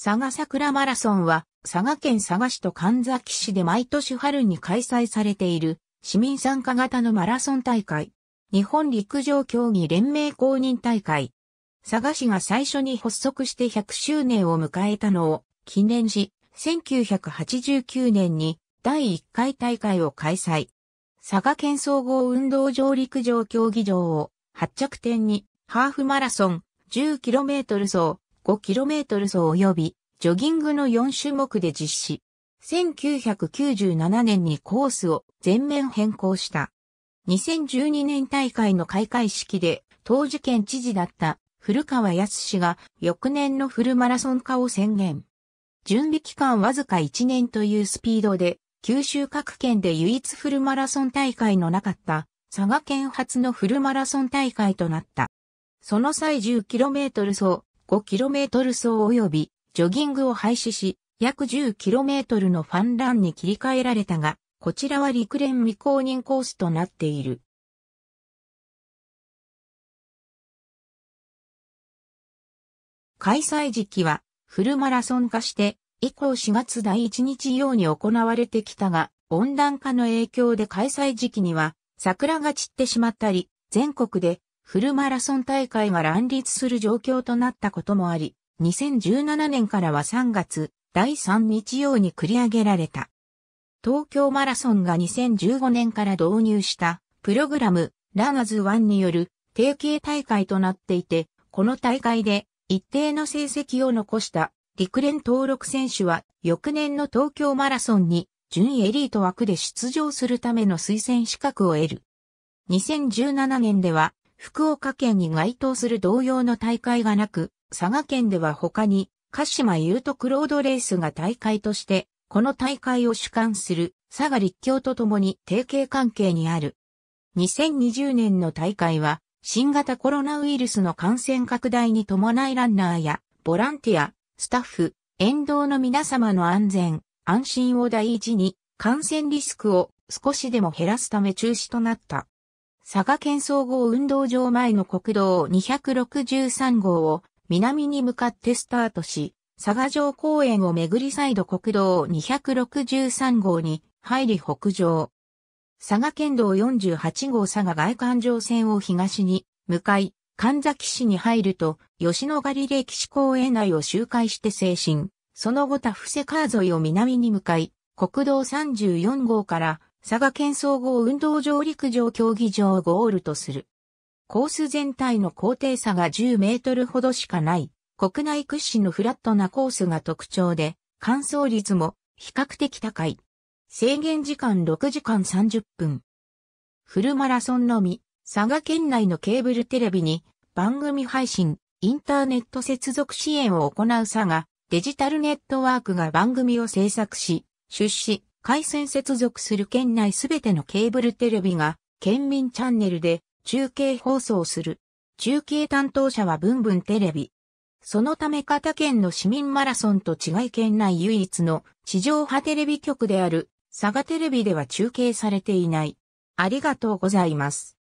佐賀桜マラソンは、佐賀県佐賀市と神崎市で毎年春に開催されている、市民参加型のマラソン大会。日本陸上競技連盟公認大会。佐賀市が最初に発足して100周年を迎えたのを記念し、1989年に第1回大会を開催。佐賀県総合運動場陸上競技場を発着点にハーフマラソン 10km 走 5km 走及びジョギングの4種目で実施。1997年にコースを全面変更した。2012年大会の開会式で当時県知事だった古川康氏が翌年のフルマラソン化を宣言。準備期間わずか1年というスピードで九州各県で唯一フルマラソン大会のなかった佐賀県初のフルマラソン大会となった。その際 10km 走 5km 走及びジョギングを廃止し、約 10km のファンランに切り替えられたが、こちらは陸連未公認コースとなっている。開催時期はフルマラソン化して以降4月第1日用に行われてきたが温暖化の影響で開催時期には桜が散ってしまったり全国でフルマラソン大会が乱立する状況となったこともあり、2017年からは3月、第3日曜に繰り上げられた。東京マラソンが2015年から導入したプログラムラアズ1による定型大会となっていて、この大会で一定の成績を残した陸連登録選手は翌年の東京マラソンに準エリート枠で出場するための推薦資格を得る。2017年では福岡県に該当する同様の大会がなく、佐賀県では他に、鹿島優クロードレースが大会として、この大会を主管する佐賀立教とともに提携関係にある。2020年の大会は、新型コロナウイルスの感染拡大に伴いランナーやボランティア、スタッフ、沿道の皆様の安全、安心を第一に、感染リスクを少しでも減らすため中止となった。佐賀県総合運動場前の国道263号を南に向かってスタートし、佐賀城公園を巡り再度国道263号に入り北上。佐賀県道48号佐賀外環状線を東に向かい、神崎市に入ると、吉野ヶ里歴史公園内を周回して精神。その後田伏川沿いを南に向かい、国道34号から佐賀県総合運動場陸上競技場をゴールとする。コース全体の高低差が10メートルほどしかない、国内屈指のフラットなコースが特徴で、乾燥率も比較的高い。制限時間6時間30分。フルマラソンのみ、佐賀県内のケーブルテレビに番組配信、インターネット接続支援を行う佐賀デジタルネットワークが番組を制作し、出資、回線接続する県内すべてのケーブルテレビが県民チャンネルで中継放送する。中継担当者はブンブンテレビ。そのため片県の市民マラソンと違い県内唯一の地上波テレビ局である佐賀テレビでは中継されていない。ありがとうございます。